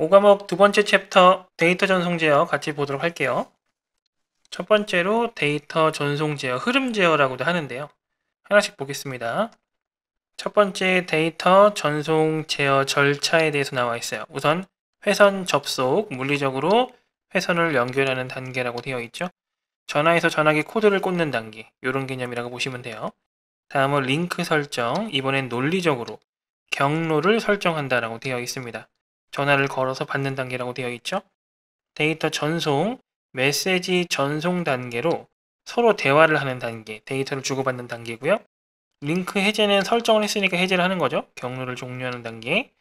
5과목 두 번째 챕터 데이터 전송 제어 같이 보도록 할게요. 첫 번째로 데이터 전송 제어, 흐름 제어라고도 하는데요. 하나씩 보겠습니다. 첫 번째 데이터 전송 제어 절차에 대해서 나와 있어요. 우선 회선 접속, 물리적으로 회선을 연결하는 단계라고 되어 있죠. 전화에서 전화기 코드를 꽂는 단계, 이런 개념이라고 보시면 돼요. 다음은 링크 설정, 이번엔 논리적으로 경로를 설정한다라고 되어 있습니다. 전화를 걸어서 받는 단계라고 되어 있죠. 데이터 전송, 메시지 전송 단계로 서로 대화를 하는 단계, 데이터를 주고받는 단계고요. 링크 해제는 설정을 했으니까 해제를 하는 거죠. 경로를 종료하는 단계.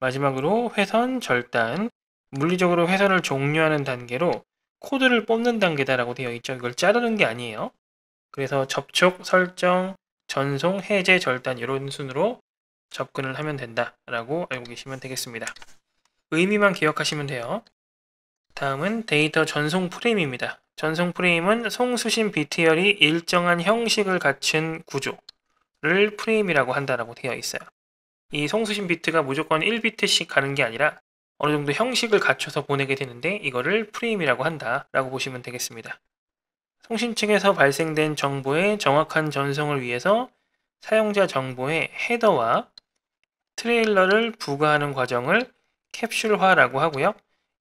마지막으로 회선, 절단, 물리적으로 회선을 종료하는 단계로 코드를 뽑는 단계다라고 되어 있죠. 이걸 자르는 게 아니에요. 그래서 접촉, 설정, 전송, 해제, 절단 이런 순으로 접근을 하면 된다라고 알고 계시면 되겠습니다. 의미만 기억하시면 돼요. 다음은 데이터 전송 프레임입니다. 전송 프레임은 송수신 비트열이 일정한 형식을 갖춘 구조를 프레임이라고 한다라고 되어 있어요. 이 송수신 비트가 무조건 1비트씩 가는 게 아니라 어느 정도 형식을 갖춰서 보내게 되는데 이거를 프레임이라고 한다라고 보시면 되겠습니다. 송신 측에서 발생된 정보의 정확한 전송을 위해서 사용자 정보의 헤더와 트레일러를 부과하는 과정을 캡슐화라고 하고요.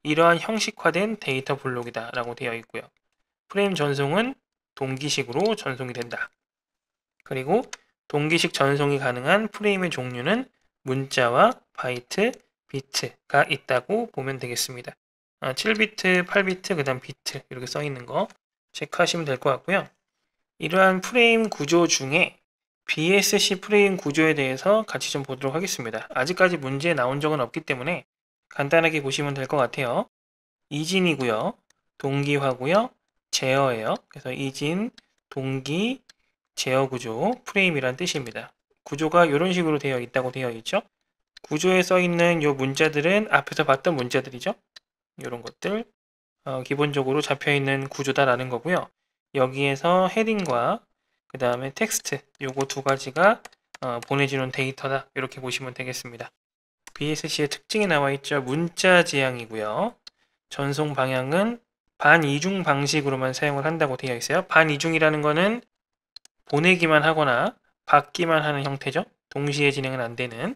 이러한 형식화된 데이터 블록이다 라고 되어 있고요. 프레임 전송은 동기식으로 전송이 된다. 그리고 동기식 전송이 가능한 프레임의 종류는 문자와 바이트, 비트가 있다고 보면 되겠습니다. 7비트, 아, 8비트, 그 다음 비트 이렇게 써 있는 거 체크하시면 될 것 같고요. 이러한 프레임 구조 중에 BSC 프레임 구조에 대해서 같이 좀 보도록 하겠습니다. 아직까지 문제에 나온 적은 없기 때문에 간단하게 보시면 될 것 같아요. 이진이고요. 동기화고요. 제어예요. 그래서 이진, 동기, 제어 구조, 프레임이란 뜻입니다. 구조가 이런 식으로 되어 있다고 되어 있죠. 구조에 써 있는 이 문자들은 앞에서 봤던 문자들이죠. 이런 것들 어, 기본적으로 잡혀 있는 구조다라는 거고요. 여기에서 헤딩과 그 다음에 텍스트 요거 두 가지가 어, 보내주는 데이터다 이렇게 보시면 되겠습니다. BSC의 특징이 나와 있죠. 문자 지향이고요. 전송 방향은 반이중 방식으로만 사용을 한다고 되어 있어요. 반이중이라는 거는 보내기만 하거나 받기만 하는 형태죠. 동시에 진행은 안 되는.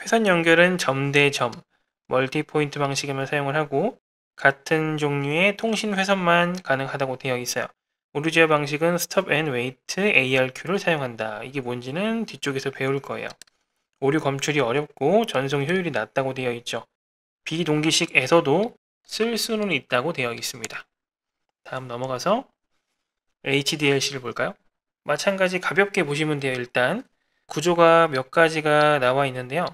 회선 연결은 점대점, 멀티포인트 방식에만 사용을 하고 같은 종류의 통신 회선만 가능하다고 되어 있어요. 오르지어 방식은 스톱 앤 웨이트 ARQ를 사용한다. 이게 뭔지는 뒤쪽에서 배울 거예요. 오류 검출이 어렵고 전송 효율이 낮다고 되어 있죠. 비동기식에서도 쓸 수는 있다고 되어 있습니다. 다음 넘어가서 HDLC를 볼까요? 마찬가지 가볍게 보시면 돼요. 일단 구조가 몇 가지가 나와 있는데요.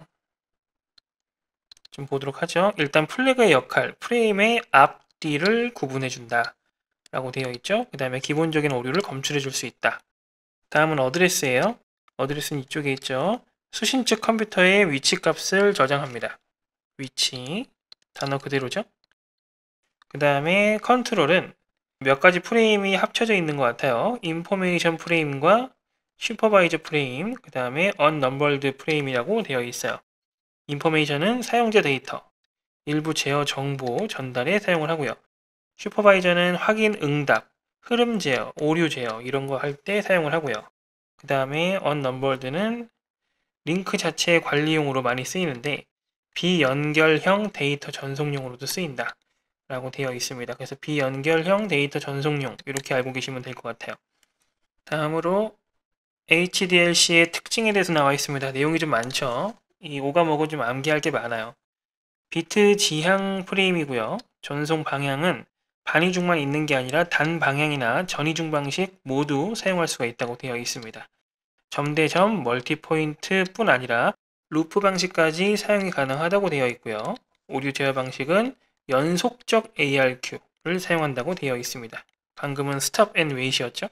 좀 보도록 하죠. 일단 플래그의 역할, 프레임의 앞뒤를 구분해 준다. 라고 되어 있죠. 그 다음에 기본적인 오류를 검출해 줄 수 있다. 다음은 어드레스예요. 어드레스는 이쪽에 있죠. 수신측 컴퓨터에 위치 값을 저장합니다. 위치, 단어 그대로죠? 그 다음에 컨트롤은 몇 가지 프레임이 합쳐져 있는 것 같아요. 인포메이션 프레임과 슈퍼바이저 프레임, 그 다음에 언넘벌드 프레임이라고 되어 있어요. 인포메이션은 사용자 데이터, 일부 제어 정보 전달에 사용을 하고요. 슈퍼바이저는 확인 응답, 흐름 제어, 오류 제어 이런 거 할 때 사용을 하고요. 그 다음에 언넘버드는 링크 자체의 관리용으로 많이 쓰이는데 비연결형 데이터 전송용으로도 쓰인다 라고 되어 있습니다. 그래서 비연결형 데이터 전송용 이렇게 알고 계시면 될 것 같아요. 다음으로 HDLC의 특징에 대해서 나와 있습니다. 내용이 좀 많죠. 이 오가모고 좀 암기할 게 많아요. 비트 지향 프레임이고요. 전송 방향은 반이중만 있는 게 아니라 단방향이나 전이중 방식 모두 사용할 수가 있다고 되어 있습니다. 점대점 멀티포인트뿐 아니라 루프 방식까지 사용이 가능하다고 되어 있고요. 오류 제어 방식은 연속적 ARQ를 사용한다고 되어 있습니다. 방금은 스탑 앤 웨이시였죠.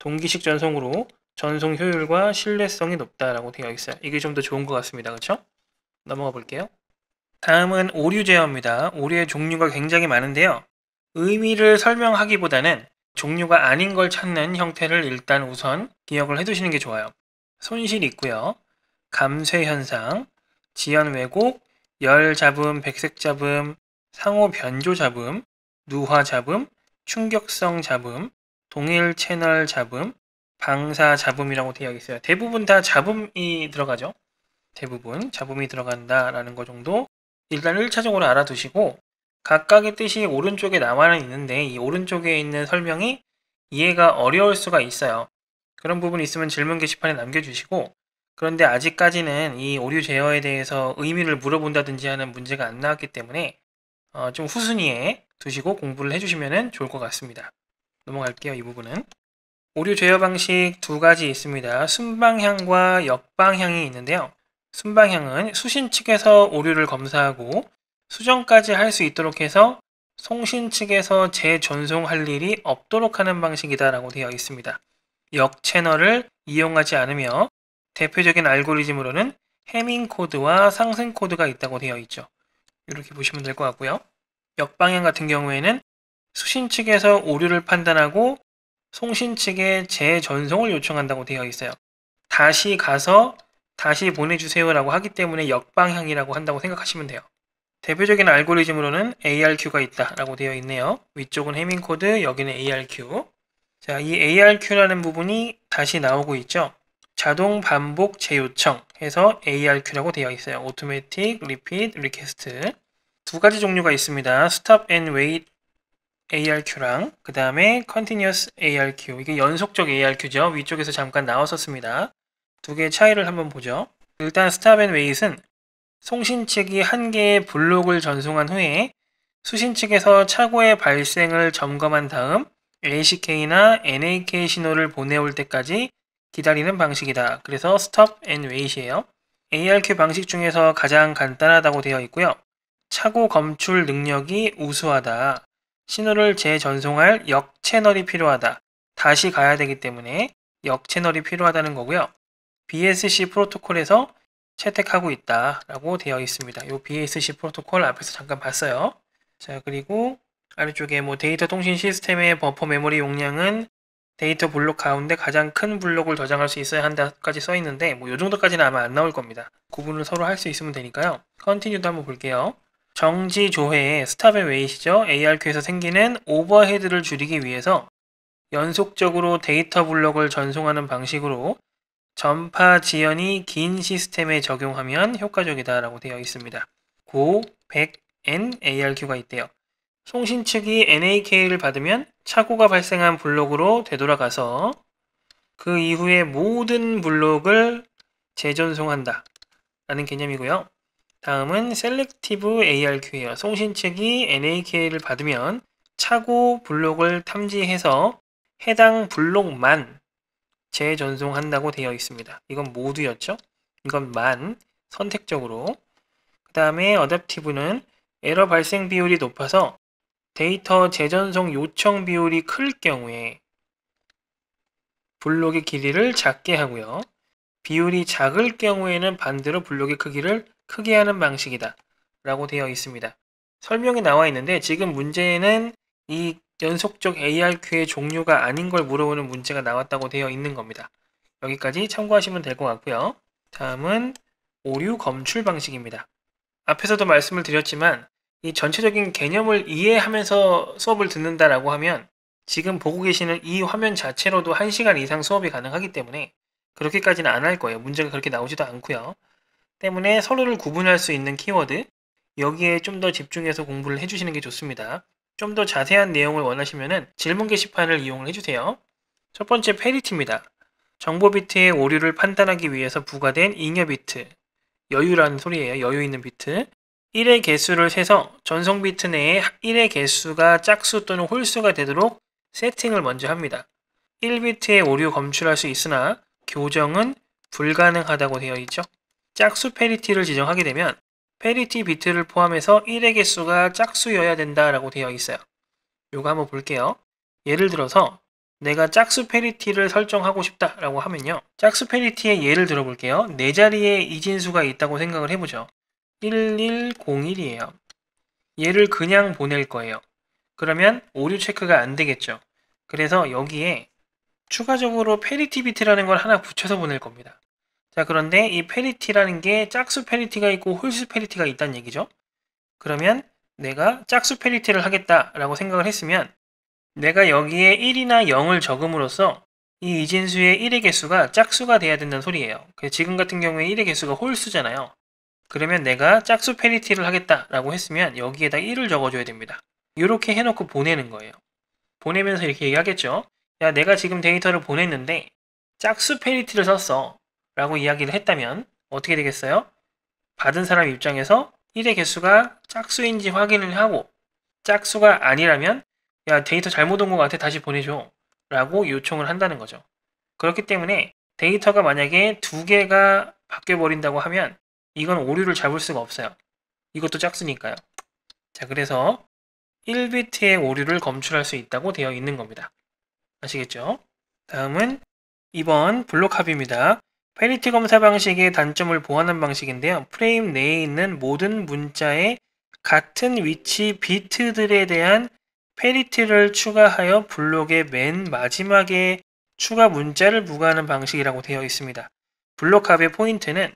동기식 전송으로 전송 효율과 신뢰성이 높다라고 되어 있어요. 이게 좀 더 좋은 것 같습니다. 그렇죠? 넘어가 볼게요. 다음은 오류 제어입니다. 오류의 종류가 굉장히 많은데요. 의미를 설명하기보다는 종류가 아닌 걸 찾는 형태를 일단 우선 기억을 해두시는 게 좋아요. 손실 있고요. 감쇄 현상, 지연 왜곡, 열 잡음, 백색 잡음, 상호 변조 잡음, 누화 잡음, 충격성 잡음, 동일 채널 잡음, 방사 잡음이라고 되어 있어요. 대부분 다 잡음이 들어가죠. 대부분 잡음이 들어간다라는 것 정도 일단 1차적으로 알아두시고 각각의 뜻이 오른쪽에 나와는 있는데 이 오른쪽에 있는 설명이 이해가 어려울 수가 있어요. 그런 부분이 있으면 질문 게시판에 남겨주시고 그런데 아직까지는 이 오류 제어에 대해서 의미를 물어본다든지 하는 문제가 안 나왔기 때문에 어, 좀 후순위에 두시고 공부를 해주시면 좋을 것 같습니다. 넘어갈게요. 이 부분은. 오류 제어 방식 두 가지 있습니다. 순방향과 역방향이 있는데요. 순방향은 수신 측에서 오류를 검사하고 수정까지 할 수 있도록 해서 송신 측에서 재전송할 일이 없도록 하는 방식이다라고 되어 있습니다. 역 채널을 이용하지 않으며 대표적인 알고리즘으로는 해밍 코드와 상승 코드가 있다고 되어 있죠. 이렇게 보시면 될 것 같고요. 역방향 같은 경우에는 수신 측에서 오류를 판단하고 송신 측에 재전송을 요청한다고 되어 있어요. 다시 가서 다시 보내주세요라고 하기 때문에 역방향이라고 한다고 생각하시면 돼요. 대표적인 알고리즘으로는 ARQ가 있다라고 되어 있네요. 위쪽은 해밍 코드, 여기는 ARQ. 자, 이 ARQ라는 부분이 다시 나오고 있죠. 자동 반복 재요청 해서 ARQ라고 되어 있어요. Automatic Repeat Request. 두 가지 종류가 있습니다. Stop and Wait ARQ랑 그 다음에 Continuous ARQ. 이게 연속적 ARQ죠. 위쪽에서 잠깐 나왔었습니다. 두 개의 차이를 한번 보죠. 일단 Stop and Wait은 송신 측이 한 개의 블록을 전송한 후에 수신 측에서 차고의 발생을 점검한 다음 ACK나 NAK 신호를 보내올 때까지 기다리는 방식이다. 그래서 stop and wait이에요. ARQ 방식 중에서 가장 간단하다고 되어 있고요. 차고 검출 능력이 우수하다. 신호를 재전송할 역 채널이 필요하다. 다시 가야 되기 때문에 역 채널이 필요하다는 거고요. BSC 프로토콜에서 채택하고 있다라고 되어 있습니다. 요 b s c 프로토콜 앞에서 잠깐 봤어요. 자, 그리고 아래쪽에 뭐 데이터 통신 시스템의 버퍼 메모리 용량은 데이터 블록 가운데 가장 큰 블록을 저장할 수 있어야 한다까지 써 있는데 뭐 요 정도까지는 아마 안 나올 겁니다. 구분을 서로 할 수 있으면 되니까요. 컨티뉴도 한번 볼게요. 정지 조회의 스탑의 웨이시죠. ARQ에서 생기는 오버헤드를 줄이기 위해서 연속적으로 데이터 블록을 전송하는 방식으로 전파 지연이 긴 시스템에 적용하면 효과적이다라고 되어 있습니다. 고, 100, N, ARQ가 있대요. 송신 측이 NAK를 받으면 착오가 발생한 블록으로 되돌아가서 그 이후에 모든 블록을 재전송한다 라는 개념이고요. 다음은 Selective ARQ예요. 송신 측이 NAK를 받으면 착오 블록을 탐지해서 해당 블록만 재전송한다고 되어 있습니다. 이건 모두였죠. 이건 만 선택적으로 그 다음에 어댑티브는 에러 발생 비율이 높아서 데이터 재전송 요청 비율이 클 경우에 블록의 길이를 작게 하고요. 비율이 작을 경우에는 반대로 블록의 크기를 크게 하는 방식이다 라고 되어 있습니다. 설명이 나와 있는데 지금 문제는 이 연속적 ARQ의 종류가 아닌 걸 물어보는 문제가 나왔다고 되어 있는 겁니다. 여기까지 참고하시면 될 것 같고요. 다음은 오류 검출 방식입니다. 앞에서도 말씀을 드렸지만 이 전체적인 개념을 이해하면서 수업을 듣는다라고 하면 지금 보고 계시는 이 화면 자체로도 1시간 이상 수업이 가능하기 때문에 그렇게까지는 안 할 거예요. 문제가 그렇게 나오지도 않고요. 때문에 서로를 구분할 수 있는 키워드 여기에 좀 더 집중해서 공부를 해주시는 게 좋습니다. 좀더 자세한 내용을 원하시면 질문 게시판을 이용해 주세요. 첫 번째 페리티입니다. 정보 비트의 오류를 판단하기 위해서 부과된 잉여 비트, 여유라는 소리예요. 여유 있는 비트. 1의 개수를 세서 전송 비트 내에 1의 개수가 짝수 또는 홀수가 되도록 세팅을 먼저 합니다. 1비트의 오류 검출할 수 있으나 교정은 불가능하다고 되어 있죠. 짝수 페리티를 지정하게 되면 페리티 비트를 포함해서 1의 개수가 짝수여야 된다라고 되어 있어요. 요거 한번 볼게요. 예를 들어서 내가 짝수 페리티를 설정하고 싶다라고 하면요. 짝수 페리티의 예를 들어볼게요. 네 자리에 이진수가 있다고 생각을 해보죠. 1101이에요. 얘를 그냥 보낼 거예요. 그러면 오류 체크가 안 되겠죠. 그래서 여기에 추가적으로 페리티 비트라는 걸 하나 붙여서 보낼 겁니다. 자, 그런데 이 페리티라는 게 짝수 페리티가 있고 홀수 페리티가 있다는 얘기죠. 그러면 내가 짝수 페리티를 하겠다라고 생각을 했으면 내가 여기에 1이나 0을 적음으로써 이 이진수의 1의 개수가 짝수가 돼야 된다는 소리예요. 지금 같은 경우에 1의 개수가 홀수잖아요. 그러면 내가 짝수 페리티를 하겠다라고 했으면 여기에다 1을 적어줘야 됩니다. 이렇게 해놓고 보내는 거예요. 보내면서 이렇게 얘기하겠죠. 야, 내가 지금 데이터를 보냈는데 짝수 페리티를 썼어. 라고 이야기를 했다면 어떻게 되겠어요? 받은 사람 입장에서 1의 개수가 짝수인지 확인을 하고 짝수가 아니라면 야 데이터 잘못 온 것 같아 다시 보내줘 라고 요청을 한다는 거죠. 그렇기 때문에 데이터가 만약에 두 개가 바뀌어버린다고 하면 이건 오류를 잡을 수가 없어요. 이것도 짝수니까요. 자 그래서 1비트의 오류를 검출할 수 있다고 되어 있는 겁니다. 아시겠죠? 다음은 2번 블록합입니다. 페리티 검사 방식의 단점을 보완한 방식인데요. 프레임 내에 있는 모든 문자의 같은 위치 비트들에 대한 페리티를 추가하여 블록의 맨 마지막에 추가 문자를 부과하는 방식이라고 되어 있습니다. 블록 합의 포인트는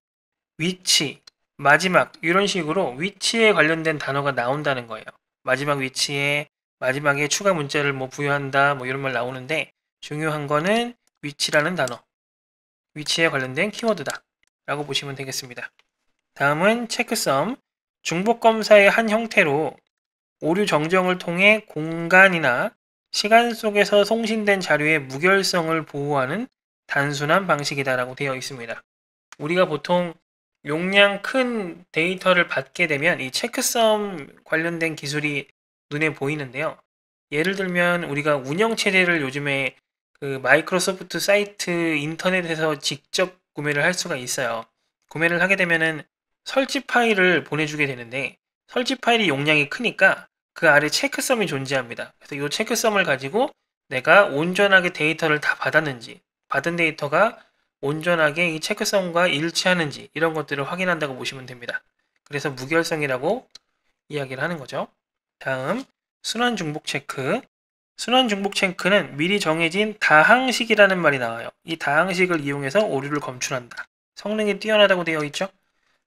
위치, 마지막 이런 식으로 위치에 관련된 단어가 나온다는 거예요. 마지막 위치에 마지막에 추가 문자를 뭐 부여한다 뭐 이런 말 나오는데 중요한 거는 위치라는 단어. 위치에 관련된 키워드다 라고 보시면 되겠습니다. 다음은 체크썸, 중복검사의 한 형태로 오류 정정을 통해 공간이나 시간 속에서 송신된 자료의 무결성을 보호하는 단순한 방식이다라고 되어 있습니다. 우리가 보통 용량 큰 데이터를 받게 되면 이 체크썸 관련된 기술이 눈에 보이는데요. 예를 들면 우리가 운영체제를 요즘에 그 마이크로소프트 사이트 인터넷에서 직접 구매를 할 수가 있어요. 구매를 하게 되면은 설치 파일을 보내주게 되는데 설치 파일이 용량이 크니까 그 아래 체크섬이 존재합니다. 그래서 이 체크섬을 가지고 내가 온전하게 데이터를 다 받았는지 받은 데이터가 온전하게 이 체크섬과 일치하는지 이런 것들을 확인한다고 보시면 됩니다. 그래서 무결성이라고 이야기를 하는 거죠. 다음 순환 중복 체크 순환 중복 체크는 미리 정해진 다항식이라는 말이 나와요. 이 다항식을 이용해서 오류를 검출한다. 성능이 뛰어나다고 되어 있죠?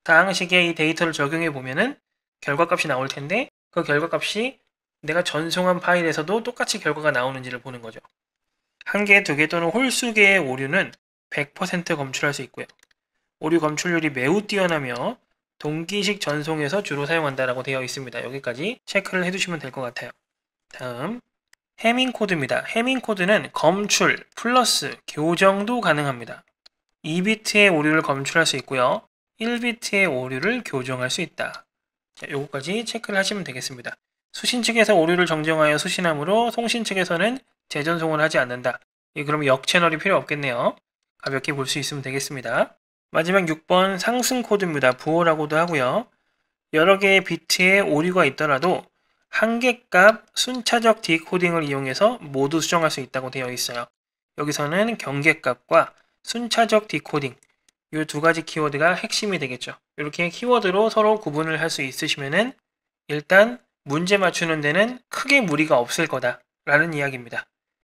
다항식에 이 데이터를 적용해 보면은 결과값이 나올 텐데 그 결과값이 내가 전송한 파일에서도 똑같이 결과가 나오는지를 보는 거죠. 한 개, 두 개 또는 홀수 개의 오류는 100% 검출할 수 있고요. 오류 검출률이 매우 뛰어나며 동기식 전송에서 주로 사용한다라고 되어 있습니다. 여기까지 체크를 해두시면 될 것 같아요. 다음 해밍 코드입니다. 해밍 코드는 검출, 플러스, 교정도 가능합니다. 2비트의 오류를 검출할 수 있고요. 1비트의 오류를 교정할 수 있다. 자, 요거까지 체크를 하시면 되겠습니다. 수신 측에서 오류를 정정하여 수신함으로 송신 측에서는 재전송을 하지 않는다. 예, 그럼 역 채널이 필요 없겠네요. 가볍게 볼 수 있으면 되겠습니다. 마지막 6번 상승 코드입니다. 부호라고도 하고요. 여러 개의 비트에 오류가 있더라도 한계값 순차적 디코딩을 이용해서 모두 수정할 수 있다고 되어 있어요. 여기서는 경계값과 순차적 디코딩 이 두 가지 키워드가 핵심이 되겠죠. 이렇게 키워드로 서로 구분을 할 수 있으시면은 일단 문제 맞추는 데는 크게 무리가 없을 거다라는 이야기입니다.